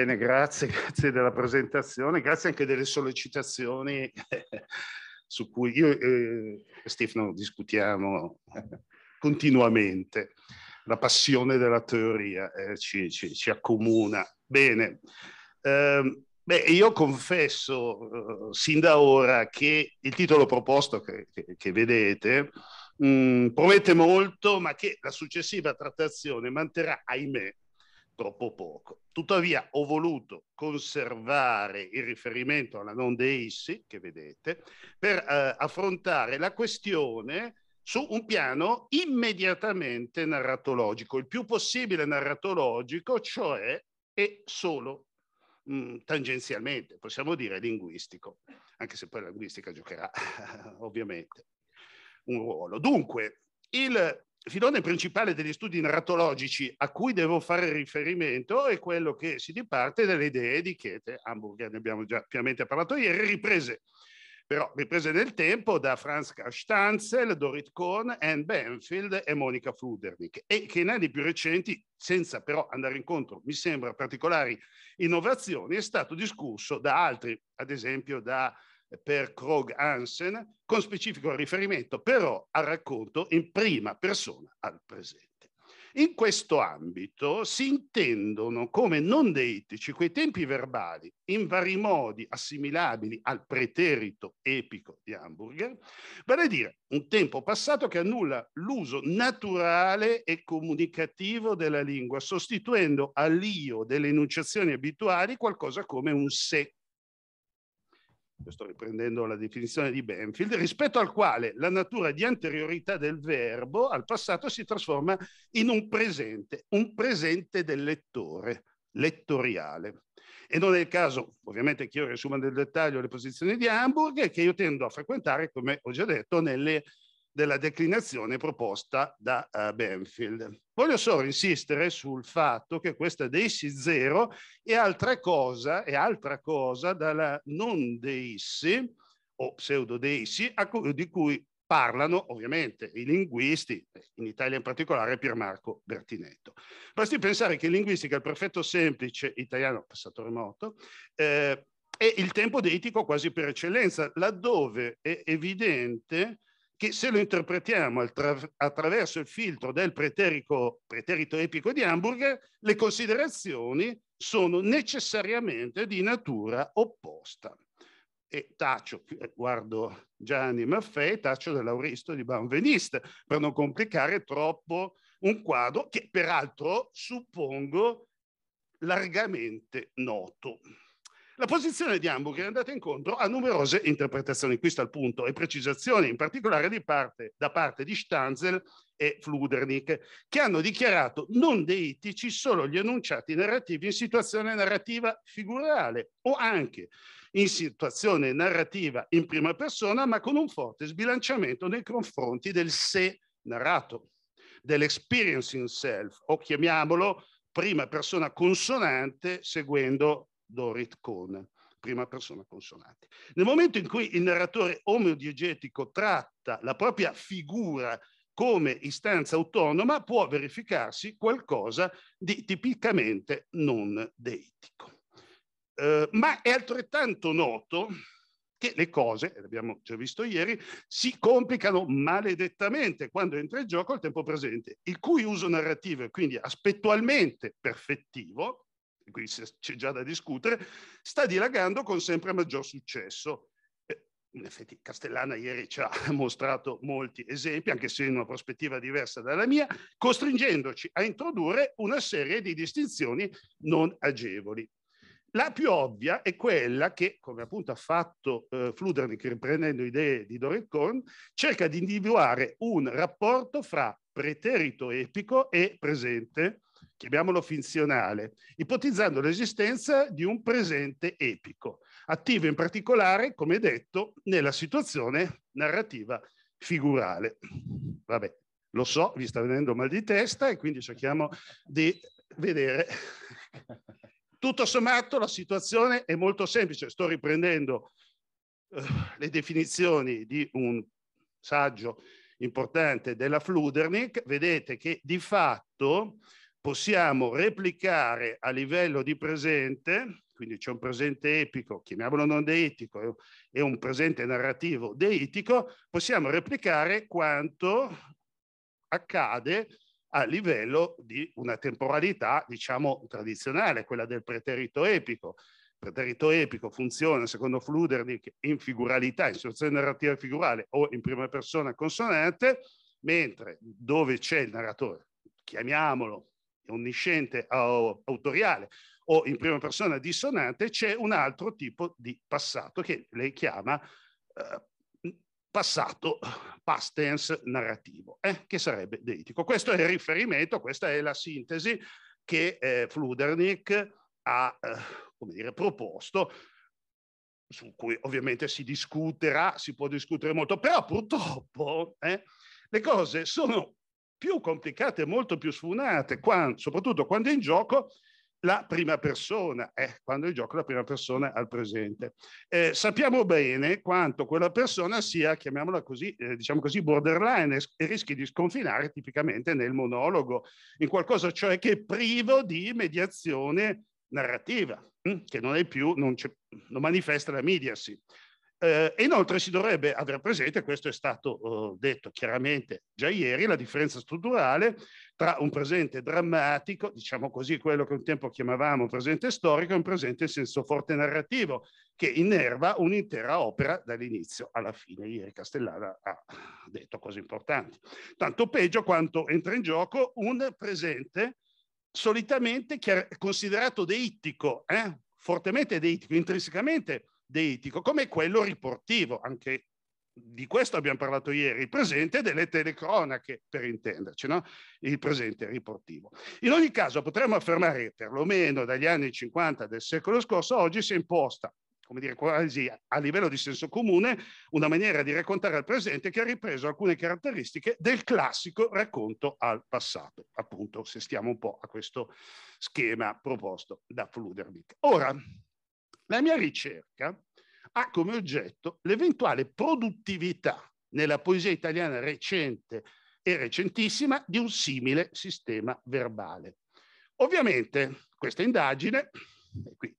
Bene, grazie, grazie della presentazione, grazie anche delle sollecitazioni eh, su cui io e Stefano discutiamo continuamente. La passione della teoria eh, ci, ci, ci, accomuna. Bene, eh, beh, io confesso eh, sin da ora che il titolo proposto che, che, che vedete mh, mm, promette molto, ma che la successiva trattazione manterrà, ahimè, troppo poco. Tuttavia ho voluto conservare il riferimento alla non deissi, che vedete, per eh, affrontare la questione su un piano immediatamente narratologico, il più possibile narratologico, cioè e solo mh, mm, tangenzialmente, possiamo dire linguistico, anche se poi la linguistica giocherà ovviamente un ruolo. Dunque, il filone principale degli studi narratologici a cui devo fare riferimento è quello che si diparte dalle idee di Chete Hamburger, ne abbiamo già pienamente parlato ieri, riprese però riprese nel tempo da Franz Stanzel, Dorit Kohn, Anne Benfield e Monica Fludernick e che in anni più recenti, senza però andare incontro, mi sembra, a particolari innovazioni, è stato discusso da altri, ad esempio da per Krog Hansen, con specifico riferimento però al racconto in prima persona al presente. In questo ambito si intendono come non deitici quei tempi verbali in vari modi assimilabili al preterito epico di Hamburger, vale a dire un tempo passato che annulla l'uso naturale e comunicativo della lingua, sostituendo all'io delle enunciazioni abituali qualcosa come un se io sto riprendendo la definizione di Benfield, rispetto al quale la natura di anteriorità del verbo al passato si trasforma in un presente, un presente del lettore, lettoriale. E non è il caso, ovviamente, che io riassuma nel dettaglio le posizioni di Hamburg, che io tendo a frequentare, come ho già detto, nelle della declinazione proposta da uh, Benfield. Voglio solo insistere sul fatto che questa deissi zero è altra cosa, è altra cosa dalla non deissi o pseudo pseudodeissi cu di cui parlano ovviamente i linguisti, in Italia in particolare Pier Marco Bertinetto. Basti pensare che in linguistica il perfetto semplice italiano, passato remoto, eh, è il tempo deitico quasi per eccellenza, laddove è evidente che se lo interpretiamo attraverso il filtro del preterico, preterito epico di Hamburger, le considerazioni sono necessariamente di natura opposta. E taccio, eh, guardo Gianni Maffei, taccio dell'auristo di Banvenista, per non complicare troppo un quadro che peraltro suppongo largamente noto. La posizione di Hamburg è andata incontro a numerose interpretazioni, questo è il punto, e precisazioni, in particolare parte, da parte di Stanzel e Fludernick, che hanno dichiarato non deitici solo gli enunciati narrativi in situazione narrativa figurale o anche in situazione narrativa in prima persona, ma con un forte sbilanciamento nei confronti del sé narrato, dell'experiencing self, o chiamiamolo prima persona consonante seguendo Dorit con prima persona consonante. Nel momento in cui il narratore omeodiegetico tratta la propria figura come istanza autonoma, può verificarsi qualcosa di tipicamente non deitico. Eh, ma è altrettanto noto che le cose, l'abbiamo già visto ieri, si complicano maledettamente quando entra in gioco il tempo presente, il cui uso narrativo è quindi aspettualmente perfettivo, qui c'è già da discutere, sta dilagando con sempre maggior successo. Eh, in effetti Castellana ieri ci ha mostrato molti esempi, anche se in una prospettiva diversa dalla mia, costringendoci a introdurre una serie di distinzioni non agevoli. La più ovvia è quella che, come appunto ha fatto eh, Fludernick riprendendo idee di Dorit Korn, cerca di individuare un rapporto fra preterito epico e presente, chiamiamolo finzionale, ipotizzando l'esistenza di un presente epico, attivo in particolare, come detto, nella situazione narrativa figurale. Vabbè, lo so, vi sta venendo mal di testa e quindi cerchiamo di vedere. Tutto sommato la situazione è molto semplice, sto riprendendo uh, le definizioni di un saggio importante della Fludernick, vedete che di fatto possiamo replicare a livello di presente, quindi c'è un presente epico, chiamiamolo non deitico, e un presente narrativo deitico, possiamo replicare quanto accade a livello di una temporalità, diciamo, tradizionale, quella del preterito epico. Il preterito epico funziona, secondo Fludernick, in figuralità, in situazione narrativa figurale o in prima persona consonante, mentre dove c'è il narratore, chiamiamolo onnisciente o autoriale o in prima persona dissonante, c'è un altro tipo di passato che lei chiama eh, passato past tense narrativo, eh, che sarebbe deitico. Questo è il riferimento, questa è la sintesi che eh, Fludernick ha eh, dire, proposto, su cui ovviamente si discuterà, si può discutere molto, però purtroppo eh, le cose sono più complicate, molto più sfunate, quando, soprattutto quando è in gioco la prima persona, eh, quando è in gioco la prima persona al presente. Eh, sappiamo bene quanto quella persona sia, chiamiamola così, eh, diciamo così, borderline e rischi di sconfinare tipicamente nel monologo, in qualcosa cioè che è privo di mediazione narrativa, mm, che non è più, non, non manifesta la mediasi. Eh, inoltre si dovrebbe avere presente, questo è stato eh, detto chiaramente già ieri, la differenza strutturale tra un presente drammatico, diciamo così quello che un tempo chiamavamo presente storico, e un presente in senso forte narrativo, che innerva un'intera opera dall'inizio alla fine. Ieri Castellana ha detto cose importanti. Tanto peggio quanto entra in gioco un presente solitamente considerato deittico, eh? fortemente deittico, intrinsecamente deitico, come quello riportivo, anche di questo abbiamo parlato ieri, il presente delle telecronache, per intenderci, no? il presente riportivo. In ogni caso potremmo affermare, che perlomeno dagli anni 50 del secolo scorso, oggi si è imposta, come dire, quasi a livello di senso comune, una maniera di raccontare al presente che ha ripreso alcune caratteristiche del classico racconto al passato, appunto se stiamo un po' a questo schema proposto da Fludermic. Ora, la mia ricerca ha come oggetto l'eventuale produttività nella poesia italiana recente e recentissima di un simile sistema verbale. Ovviamente questa indagine, e qui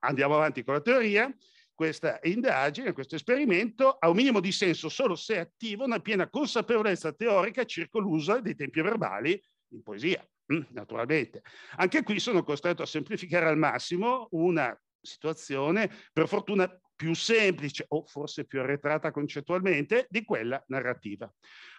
andiamo avanti con la teoria, questa indagine, questo esperimento ha un minimo di senso solo se attivo una piena consapevolezza teorica circa l'uso dei tempi verbali in poesia naturalmente. Anche qui sono costretto a semplificare al massimo una situazione, per fortuna più semplice o forse più arretrata concettualmente di quella narrativa.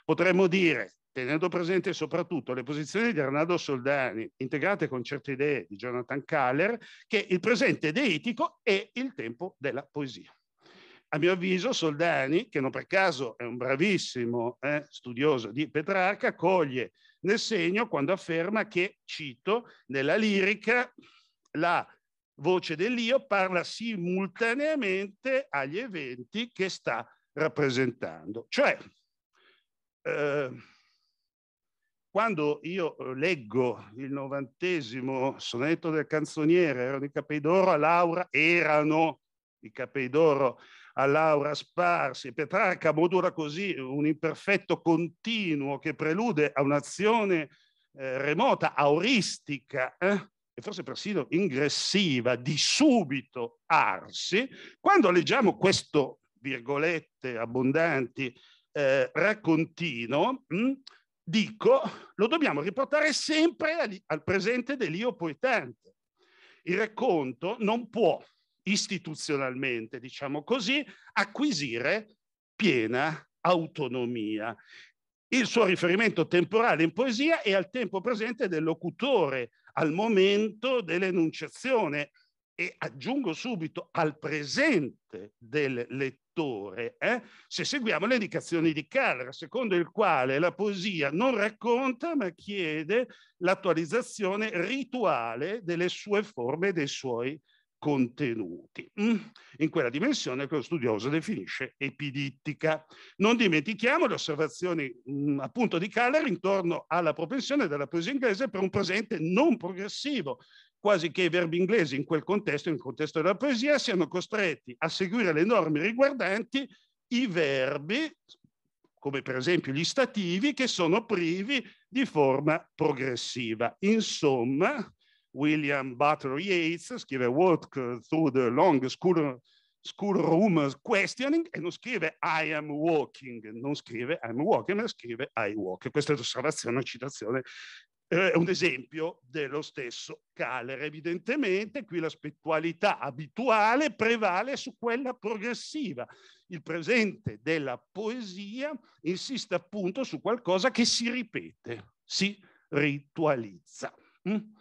Potremmo dire, tenendo presente soprattutto le posizioni di Arnaldo Soldani, integrate con certe idee di Jonathan Kaller, che il presente deitico è il tempo della poesia a mio avviso Soldani, che non per caso è un bravissimo eh, studioso di Petrarca, coglie nel segno quando afferma che, cito, nella lirica la voce dell'io parla simultaneamente agli eventi che sta rappresentando. Cioè, eh, quando io eh, leggo il novantesimo sonetto del canzoniere, erano i capelli d'oro a Laura, erano i capelli d'oro a Laura Sparsi, Petrarca modula così un imperfetto continuo che prelude a un'azione eh, remota, auristica, eh? e forse persino ingressiva, di subito arsi, quando leggiamo questo, virgolette abbondanti, eh, raccontino, mh, mm, dico, lo dobbiamo riportare sempre al, al presente dell'io poetante. Il racconto non può istituzionalmente, diciamo così, acquisire piena autonomia. Il suo riferimento temporale in poesia è al tempo presente del locutore, al momento dell'enunciazione e aggiungo subito al presente del lettore, eh, se seguiamo le indicazioni di Carrera, secondo il quale la poesia non racconta ma chiede l'attualizzazione rituale delle sue forme e dei suoi contenuti. Mm. In quella dimensione che lo studioso definisce epidittica. Non dimentichiamo le osservazioni mm, appunto di Keller intorno alla propensione della poesia inglese per un presente non progressivo, quasi che i verbi inglesi in quel contesto, in contesto della poesia, siano costretti a seguire le norme riguardanti i verbi come per esempio gli stativi, che sono privi di forma progressiva. Insomma, William Butler Yeats scrive Walk through the long school, school room questioning e non scrive I am walking, non scrive I'm walking, ma scrive I walk. Questa è l'osservazione, una citazione eh, è un esempio dello stesso calere. Evidentemente qui la spettualità abituale prevale su quella progressiva. Il presente della poesia insiste appunto su qualcosa che si ripete, si ritualizza. Mm?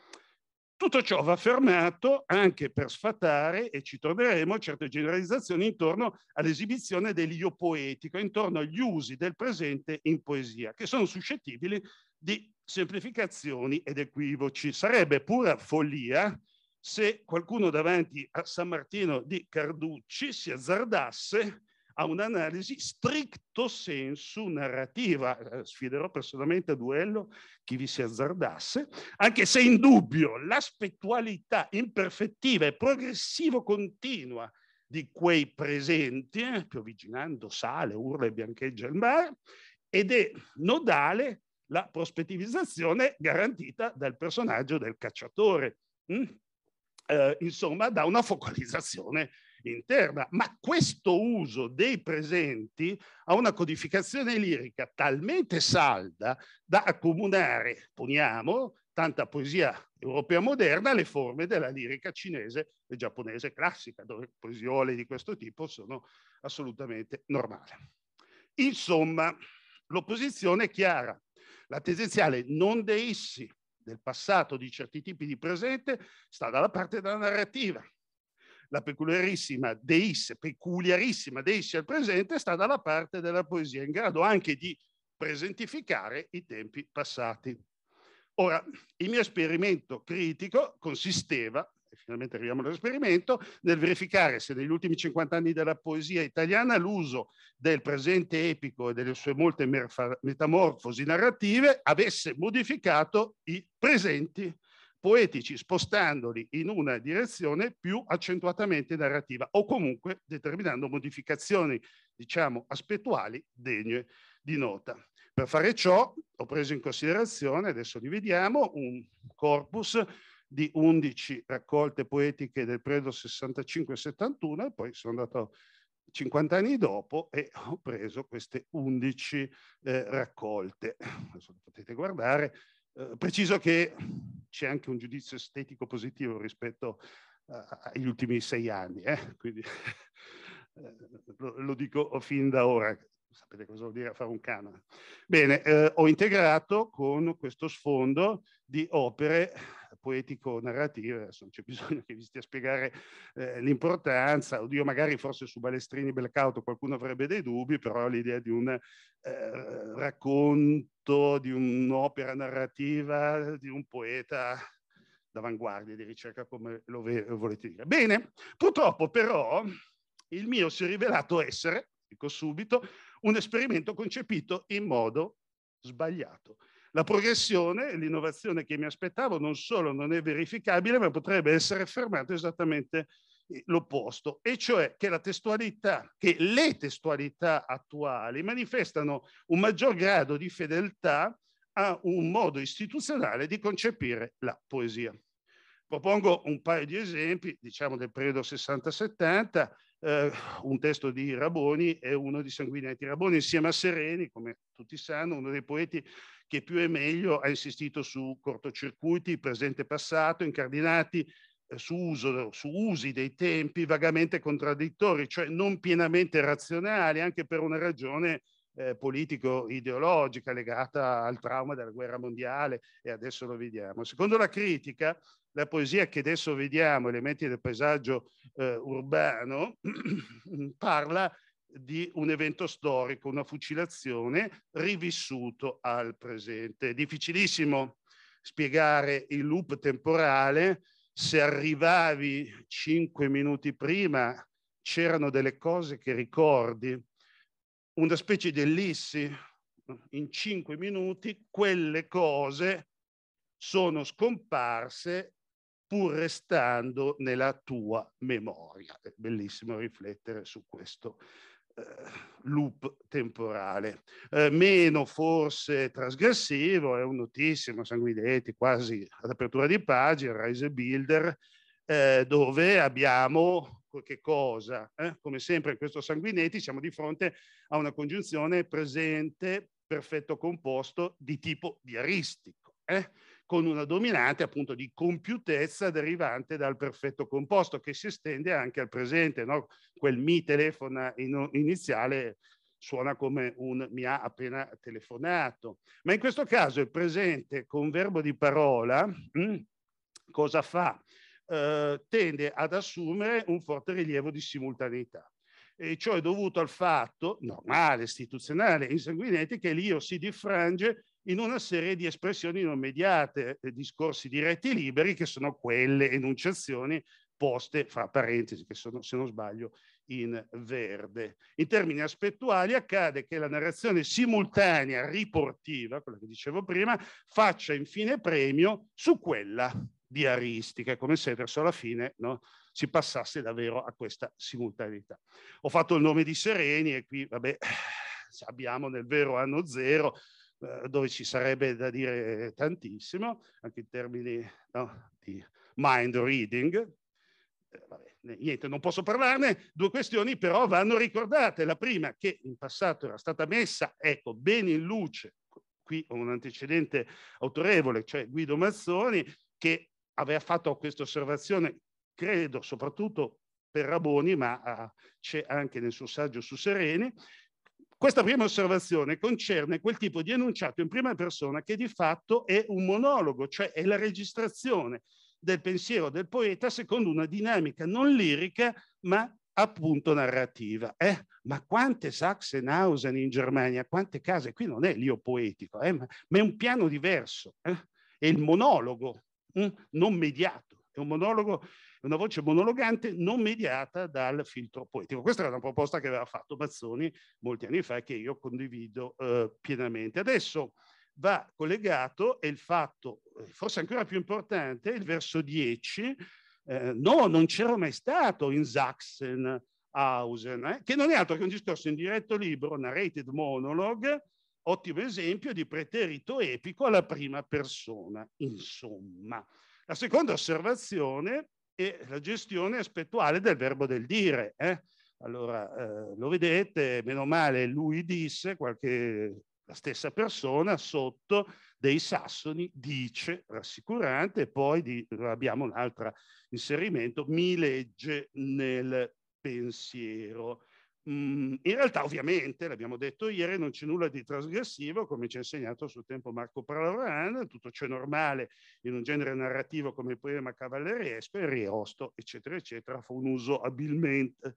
Tutto ciò va fermato anche per sfatare, e ci troveremo, certe generalizzazioni intorno all'esibizione dell'io poetico, intorno agli usi del presente in poesia, che sono suscettibili di semplificazioni ed equivoci. Sarebbe pura follia se qualcuno davanti a San Martino di Carducci si azzardasse a un'analisi stricto senso narrativa. Eh, sfiderò personalmente a duello chi vi si azzardasse, anche se in dubbio l'aspettualità imperfettiva e progressivo continua di quei presenti, eh, piovigginando sale, urla e biancheggia il mare, ed è nodale la prospettivizzazione garantita dal personaggio del cacciatore. Mm? Eh, insomma, da una focalizzazione interna, ma questo uso dei presenti ha una codificazione lirica talmente salda da accomunare, poniamo, tanta poesia europea moderna alle forme della lirica cinese e giapponese classica, dove poesiole di questo tipo sono assolutamente normali. Insomma, l'opposizione è chiara. La tendenziale non deissi del passato di certi tipi di presente sta dalla parte della narrativa, la peculiarissima deis, peculiarissima deissia al presente sta dalla parte della poesia, in grado anche di presentificare i tempi passati. Ora, il mio esperimento critico consisteva, e finalmente arriviamo all'esperimento, nel verificare se negli ultimi 50 anni della poesia italiana l'uso del presente epico e delle sue molte metamorfosi narrative avesse modificato i presenti poetici spostandoli in una direzione più accentuatamente narrativa o comunque determinando modificazioni, diciamo, aspettuali degne di nota. Per fare ciò ho preso in considerazione, adesso li vediamo, un corpus di 11 raccolte poetiche del periodo 65-71 e poi sono andato 50 anni dopo e ho preso queste 11 eh, raccolte. Adesso potete guardare, eh, preciso che c'è anche un giudizio estetico positivo rispetto eh, agli ultimi sei anni, eh? quindi eh, lo, lo, dico fin da ora sapete cosa vuol dire fare un canone. Bene, eh, ho integrato con questo sfondo di opere poetico-narrative, adesso non c'è bisogno che vi stia a spiegare eh, l'importanza, oddio magari forse su Balestrini Blackout qualcuno avrebbe dei dubbi, però l'idea di un eh, racconto, di un'opera narrativa, di un poeta d'avanguardia, di ricerca come lo volete dire. Bene, purtroppo però il mio si è rivelato essere dico subito, un esperimento concepito in modo sbagliato. La progressione e l'innovazione che mi aspettavo non solo non è verificabile, ma potrebbe essere affermato esattamente eh, l'opposto, e cioè che la testualità, che le testualità attuali manifestano un maggior grado di fedeltà a un modo istituzionale di concepire la poesia. Propongo un paio di esempi, diciamo del periodo 60-70, eh, un testo di Raboni e uno di Sanguinetti. Raboni insieme a Sereni, come tutti sanno, uno dei poeti che più e meglio ha insistito su cortocircuiti, presente e passato, incardinati eh, su, uso, su, usi dei tempi vagamente contraddittori, cioè non pienamente razionali, anche per una ragione eh, politico-ideologica legata al trauma della guerra mondiale e adesso lo vediamo. Secondo la critica, la poesia che adesso vediamo, elementi del paesaggio eh, urbano, parla di un evento storico, una fucilazione rivissuto al presente. È difficilissimo spiegare il loop temporale se arrivavi cinque minuti prima c'erano delle cose che ricordi una specie di ellissi mm, in cinque minuti, quelle cose sono scomparse pur restando nella tua memoria. È bellissimo riflettere su questo eh, loop temporale. Eh, meno forse trasgressivo, è un notissimo Sanguinetti, quasi ad apertura di pagina, Rise Builder, eh, dove abbiamo che cosa. Eh? Come sempre in questo sanguinetti siamo di fronte a una congiunzione presente, perfetto composto di tipo diaristico, eh? con una dominante appunto di compiutezza derivante dal perfetto composto che si estende anche al presente. No? Quel mi telefona in, iniziale suona come un mi ha appena telefonato. Ma in questo caso il presente con verbo di parola... Mm, cosa fa? Eh, tende ad assumere un forte rilievo di simultaneità. E ciò è dovuto al fatto, normale, istituzionale, insanguinente, che l'io si diffrange in una serie di espressioni non mediate, eh, discorsi diretti e liberi, che sono quelle enunciazioni poste, fra parentesi, che sono, se non sbaglio, in verde. In termini aspettuali accade che la narrazione simultanea, riportiva, quella che dicevo prima, faccia infine premio su quella di aristica, è come se verso la fine no, si passasse davvero a questa simultaneità. Ho fatto il nome di Sereni e qui vabbè, abbiamo nel vero anno zero, eh, dove ci sarebbe da dire tantissimo, anche in termini no, di mind reading. Eh, vabbè, niente, non posso parlarne, due questioni però vanno ricordate. La prima che in passato era stata messa, ecco, bene in luce, qui ho un antecedente autorevole, cioè Guido Mazzoni, che aver fatto questa osservazione, credo soprattutto per Raboni, ma ah, c'è anche nel suo saggio su Sereni, questa prima osservazione concerne quel tipo di enunciato in prima persona che di fatto è un monologo, cioè è la registrazione del pensiero del poeta secondo una dinamica non lirica ma appunto narrativa. Eh? Ma quante Sachsenhausen in Germania, quante case, qui non è l'io poetico, eh? ma, è un piano diverso, eh? è il monologo non mediato, è un monologo, è una voce monologante non mediata dal filtro poetico. Questa era una proposta che aveva fatto Mazzoni molti anni fa e che io condivido eh, pienamente. Adesso va collegato e il fatto, eh, forse ancora più importante, il verso 10, eh, no, non c'era mai stato in Sachsenhausen, eh, che non è altro che un discorso in diretto libro, narrated monologue, ottimo esempio di preterito epico alla prima persona, insomma. La seconda osservazione è la gestione aspettuale del verbo del dire. Eh? Allora, eh, lo vedete, meno male, lui disse, qualche, la stessa persona sotto dei sassoni dice, rassicurante, poi di, abbiamo un altro inserimento, mi legge nel pensiero. Mm, in realtà ovviamente, l'abbiamo detto ieri, non c'è nulla di trasgressivo, come ci ha insegnato a suo tempo Marco Praloran, tutto ciò è normale in un genere narrativo come il poema cavalleresco, il Riosto, eccetera, eccetera, fa un uso abilmente,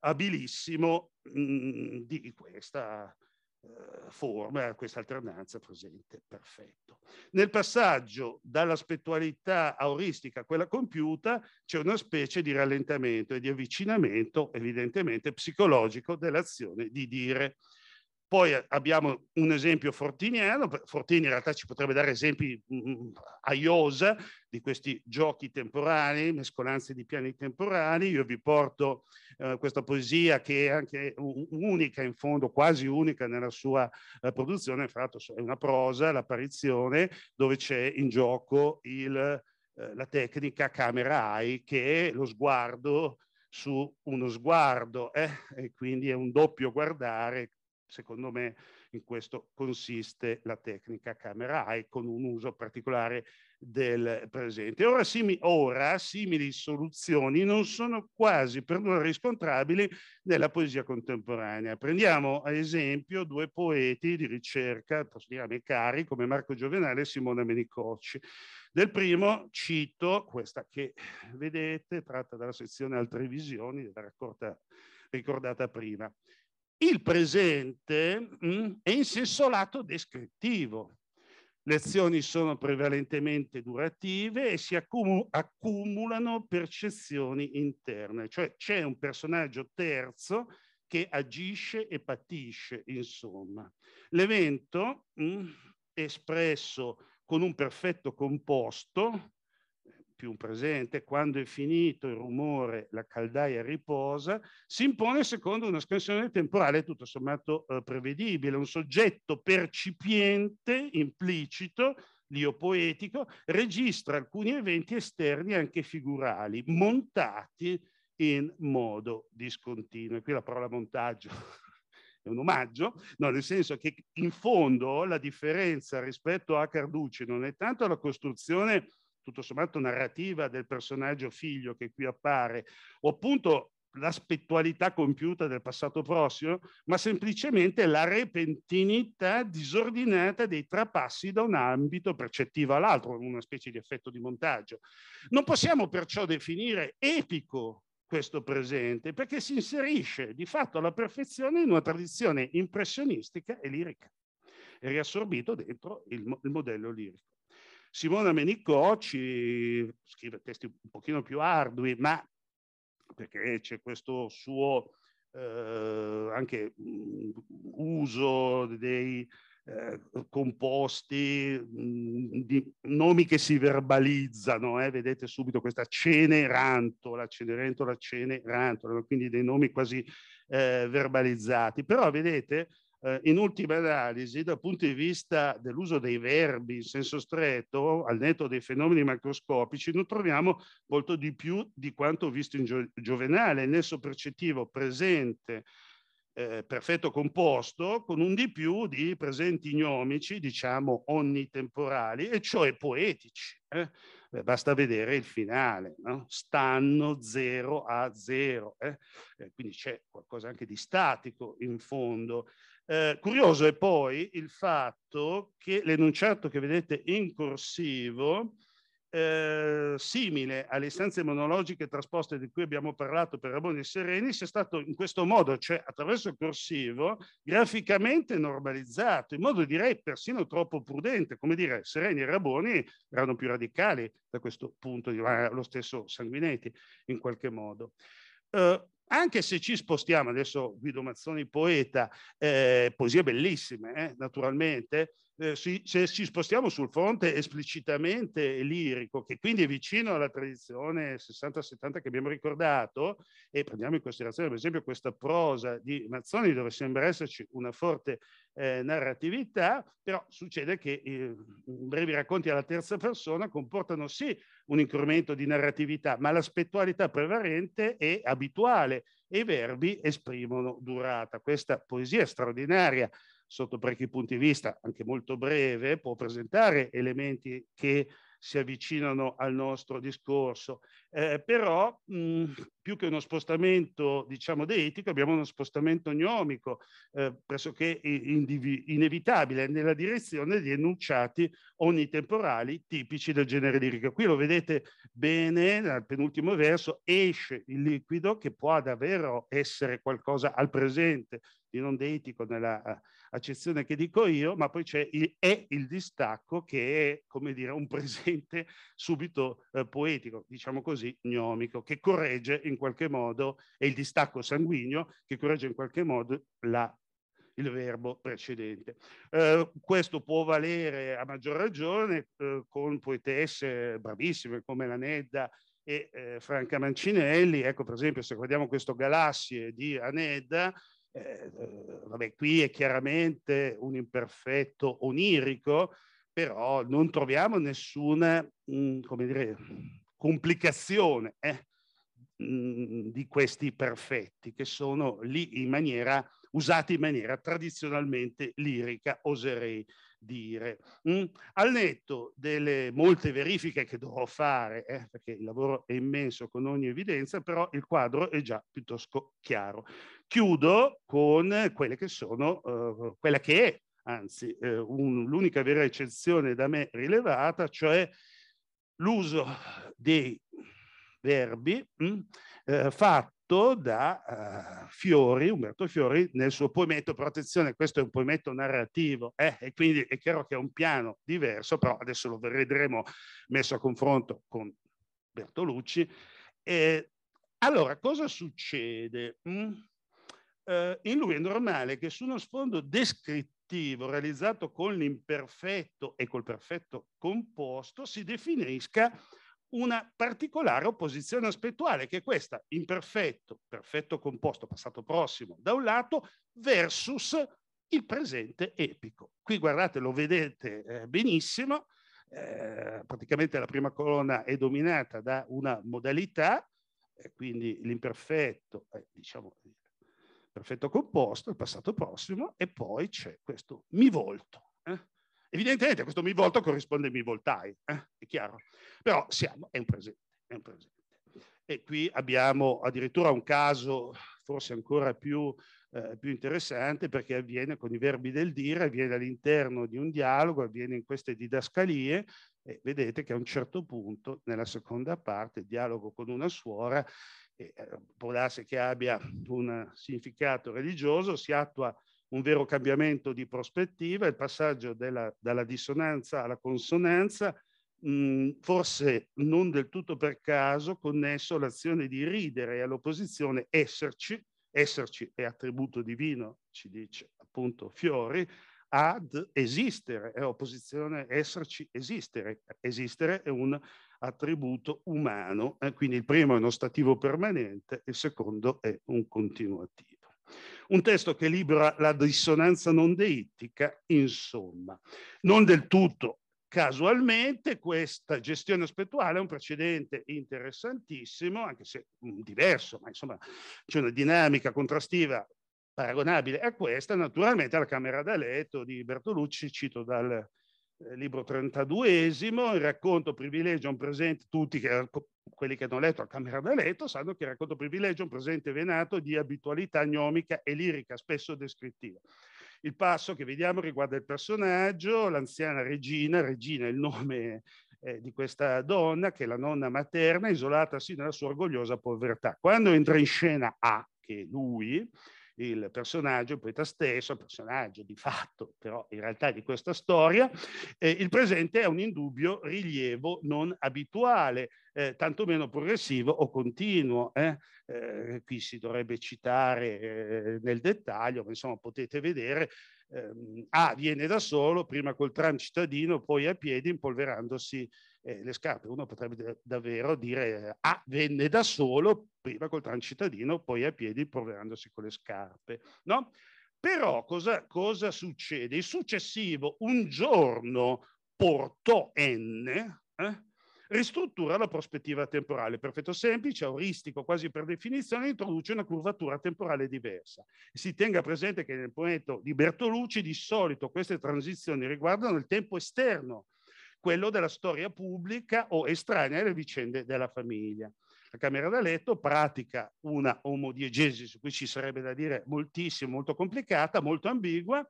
abilissimo mh, mm, di questa eh, forma eh, questa alternanza presente perfetto. Nel passaggio dalla spettualità auristica a quella compiuta c'è una specie di rallentamento e di avvicinamento evidentemente psicologico dell'azione di dire. Poi eh, abbiamo un esempio fortiniano, eh, Fortini in realtà ci potrebbe dare esempi mm, mm, a Iosa di questi giochi temporali, mescolanze di piani temporali. Io vi porto eh, questa poesia che è anche unica in fondo, quasi unica nella sua eh, produzione, fra l'altro è una prosa, l'apparizione, dove c'è in gioco il, eh, la tecnica camera eye, che è lo sguardo su uno sguardo eh? e quindi è un doppio guardare Secondo me in questo consiste la tecnica camera high con un uso particolare del presente. Ora, simi, ora simili soluzioni non sono quasi per noi riscontrabili nella poesia contemporanea. Prendiamo ad esempio due poeti di ricerca, posso dire a me cari, come Marco Giovenale e Simone Menicocci. Del primo cito questa che vedete, tratta dalla sezione Altre Visioni, della raccolta ricordata prima. Il presente mh, mm, è in senso lato descrittivo. Le azioni sono prevalentemente durative e si accumu accumulano percezioni interne, cioè c'è un personaggio terzo che agisce e patisce, insomma. L'evento mm, espresso con un perfetto composto, più presente, quando è finito il rumore, la caldaia riposa, si impone secondo una scansione temporale tutto sommato eh, prevedibile, un soggetto percipiente, implicito, l'io poetico, registra alcuni eventi esterni anche figurali, montati in modo discontinuo. E qui la parola montaggio è un omaggio, no, nel senso che in fondo la differenza rispetto a Carducci non è tanto la costruzione tutto sommato narrativa del personaggio figlio che qui appare, o appunto l'aspettualità compiuta del passato prossimo, ma semplicemente la repentinità disordinata dei trapassi da un ambito percettivo all'altro, una specie di effetto di montaggio. Non possiamo perciò definire epico questo presente, perché si inserisce di fatto alla perfezione in una tradizione impressionistica e lirica, e riassorbito dentro il, il modello lirico. Simona Menicocci scrive testi un pochino più ardui, ma perché c'è questo suo eh, anche mm, uso dei eh, composti, mm, di nomi che si verbalizzano, eh? vedete subito questa Cenerantola, Cenerentola, Cenerantola, quindi dei nomi quasi eh, verbalizzati, però vedete eh, in ultima analisi, dal punto di vista dell'uso dei verbi in senso stretto, al netto dei fenomeni macroscopici, non troviamo molto di più di quanto visto in gio Giovenale, nel nesso percettivo presente eh, perfetto composto con un di più di presenti gnomici, diciamo onnitemporali, e cioè poetici. Eh? Beh, basta vedere il finale, no? stanno 0 a 0, eh. eh? quindi c'è qualcosa anche di statico in fondo. Eh, curioso è poi il fatto che l'enunciato che vedete in corsivo, eh, simile alle istanze monologiche trasposte di cui abbiamo parlato per Raboni e Sereni, sia stato in questo modo, cioè attraverso il corsivo, graficamente normalizzato, in modo direi persino troppo prudente. Come dire, Sereni e Raboni erano più radicali da questo punto di vista, lo stesso Sanguinetti in qualche modo. Uh, anche se ci spostiamo, adesso Guido Mazzoni poeta, eh, poesie bellissime eh, naturalmente, eh, si, se ci spostiamo sul fronte esplicitamente lirico, che quindi è vicino alla tradizione 60-70 che abbiamo ricordato, e prendiamo in considerazione per esempio questa prosa di Mazzoni dove sembra esserci una forte eh, narratività, però succede che eh, brevi racconti alla terza persona comportano sì un incremento di narratività, ma l'aspettualità prevalente è abituale e i verbi esprimono durata. Questa poesia straordinaria sotto parecchi punti di vista, anche molto breve, può presentare elementi che si avvicinano al nostro discorso, eh, però mh, mm, più che uno spostamento, diciamo, deitico, abbiamo uno spostamento gnomico eh, pressoché inevitabile nella direzione di enunciati onnitemporali tipici del genere lirico. Qui lo vedete bene, nel penultimo verso esce il liquido che può davvero essere qualcosa al presente di non deitico nella accezione che dico io, ma poi c'è il, è il distacco che è, come dire, un presente subito eh, poetico, diciamo così, gnomico, che corregge in qualche modo, è il distacco sanguigno che corregge in qualche modo la il verbo precedente. Eh, questo può valere a maggior ragione eh, con poetesse bravissime come la Nedda e eh, Franca Mancinelli. Ecco, per esempio, se guardiamo questo Galassie di Anedda, eh, vabbè, qui è chiaramente un imperfetto onirico, però non troviamo nessuna mh, mm, dire, complicazione eh, mh, mm, di questi perfetti che sono lì in maniera, usati in maniera tradizionalmente lirica, oserei dire. Mm? Al netto delle molte verifiche che dovrò fare, eh, perché il lavoro è immenso con ogni evidenza, però il quadro è già piuttosto chiaro. Chiudo con quelle che sono, eh, quella che è, anzi, eh, l'unica vera eccezione da me rilevata, cioè l'uso dei verbi mh, mm? eh, fatto tradotto da uh, Fiori, Umberto Fiori, nel suo poemetto Protezione. Questo è un poemetto narrativo eh? e quindi è chiaro che è un piano diverso, però adesso lo vedremo messo a confronto con Bertolucci. E, allora, cosa succede? Mm? Uh, in lui è normale che su uno sfondo descrittivo realizzato con l'imperfetto e col perfetto composto si definisca una particolare opposizione aspettuale, che è questa, imperfetto, perfetto composto, passato prossimo, da un lato, versus il presente epico. Qui guardate, lo vedete eh, benissimo, eh, praticamente la prima colonna è dominata da una modalità, eh, quindi l'imperfetto, eh, diciamo, perfetto composto, il passato prossimo, e poi c'è questo mi volto. Eh. Evidentemente questo mi volto corrisponde mi voltai, eh? è chiaro. Però siamo, è un presente, è un presente. E qui abbiamo addirittura un caso forse ancora più, eh, più, interessante perché avviene con i verbi del dire, avviene all'interno di un dialogo, avviene in queste didascalie e vedete che a un certo punto nella seconda parte, dialogo con una suora, eh, può darsi che abbia un significato religioso, si attua un vero cambiamento di prospettiva, il passaggio della, dalla dissonanza alla consonanza, mh, mm, forse non del tutto per caso connesso all'azione di ridere e all'opposizione esserci, esserci è attributo divino, ci dice appunto Fiori, ad esistere, è opposizione esserci esistere, esistere è un attributo umano, eh, quindi il primo è uno stativo permanente, il secondo è un continuativo. Un testo che libera la dissonanza non deittica, insomma. Non del tutto casualmente questa gestione aspettuale è un precedente interessantissimo, anche se mm, diverso, ma insomma c'è una dinamica contrastiva paragonabile a questa, naturalmente alla Camera da letto di Bertolucci, cito dal eh, libro 32esimo, il racconto privilegio un presente, tutti che, quelli che hanno letto a Camera da Letto sanno che il racconto privilegio è un presente venato di abitualità gnomica e lirica, spesso descrittiva. Il passo che vediamo riguarda il personaggio, l'anziana regina, regina è il nome eh, di questa donna che è la nonna materna, isolatasi nella sua orgogliosa povertà. Quando entra in scena A, che è lui, il personaggio, il poeta stesso, personaggio di fatto, però in realtà di questa storia, eh, il presente è un indubbio rilievo non abituale, eh, tantomeno progressivo o continuo. Eh? eh qui si dovrebbe citare eh, nel dettaglio, ma insomma potete vedere a ehm, ah, viene da solo, prima col tram cittadino, poi a piedi, impolverandosi eh, le scarpe. Uno potrebbe davvero dire, ah, venne da solo, prima col cittadino, poi a piedi provandosi con le scarpe. No? Però cosa, cosa succede? Il successivo, un giorno, portò N, eh, ristruttura la prospettiva temporale. Perfetto semplice, auristico, quasi per definizione, introduce una curvatura temporale diversa. Si tenga presente che nel poeto di Bertolucci di solito queste transizioni riguardano il tempo esterno quello della storia pubblica o estranea alle vicende della famiglia. La Camera da letto pratica una omodiegesi su cui ci sarebbe da dire moltissimo, molto complicata, molto ambigua,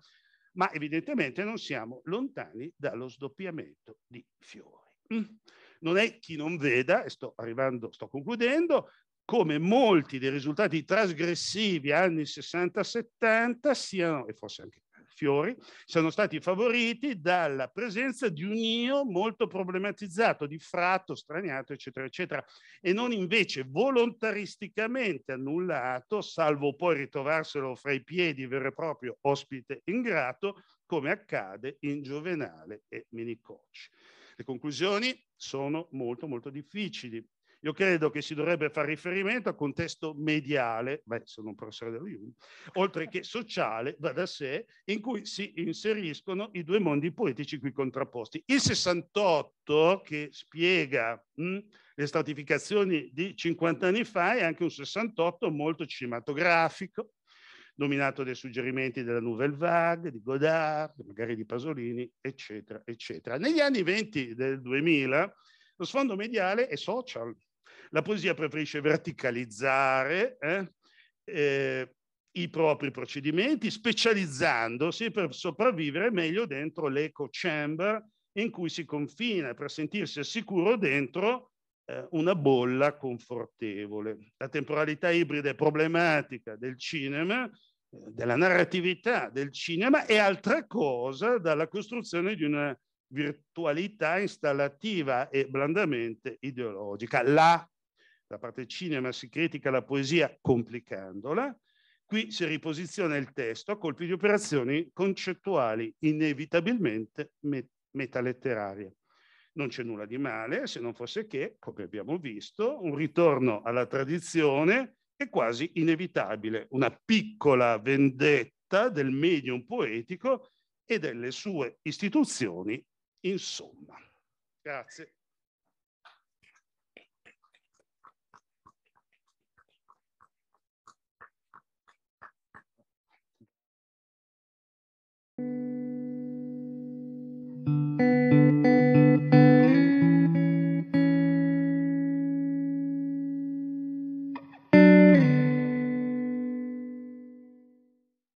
ma evidentemente non siamo lontani dallo sdoppiamento di fiori. Mm. Non è chi non veda, e sto arrivando, sto concludendo, come molti dei risultati trasgressivi anni 60-70 siano, e forse anche fiori, sono stati favoriti dalla presenza di un io molto problematizzato, diffratto, straniato, eccetera, eccetera, e non invece volontaristicamente annullato, salvo poi ritrovarselo fra i piedi vero e proprio ospite ingrato, come accade in Giovenale e Minicoci. Le conclusioni sono molto molto difficili. Io credo che si dovrebbe fare riferimento al contesto mediale, beh, sono un professore dello Jung, oltre che sociale, va da sé, in cui si inseriscono i due mondi poetici qui contrapposti. Il 68, che spiega mh, hm, le stratificazioni di 50 anni fa, è anche un 68 molto cinematografico, dominato dai suggerimenti della Nouvelle Vague, di Godard, magari di Pasolini, eccetera, eccetera. Negli anni 20 del 2000 lo sfondo mediale è social, la poesia preferisce verticalizzare eh, eh, i propri procedimenti, specializzandosi per sopravvivere meglio dentro l'eco chamber in cui si confina, per sentirsi al sicuro dentro eh, una bolla confortevole. La temporalità ibrida è problematica del cinema, eh, della narratività del cinema è altra cosa dalla costruzione di una virtualità installativa e blandamente ideologica. Là, da parte cinema, si critica la poesia complicandola, qui si riposiziona il testo a colpi di operazioni concettuali inevitabilmente met metaletterarie. Non c'è nulla di male, se non fosse che, come abbiamo visto, un ritorno alla tradizione è quasi inevitabile, una piccola vendetta del medium poetico e delle sue istituzioni Insomma, grazie. thank you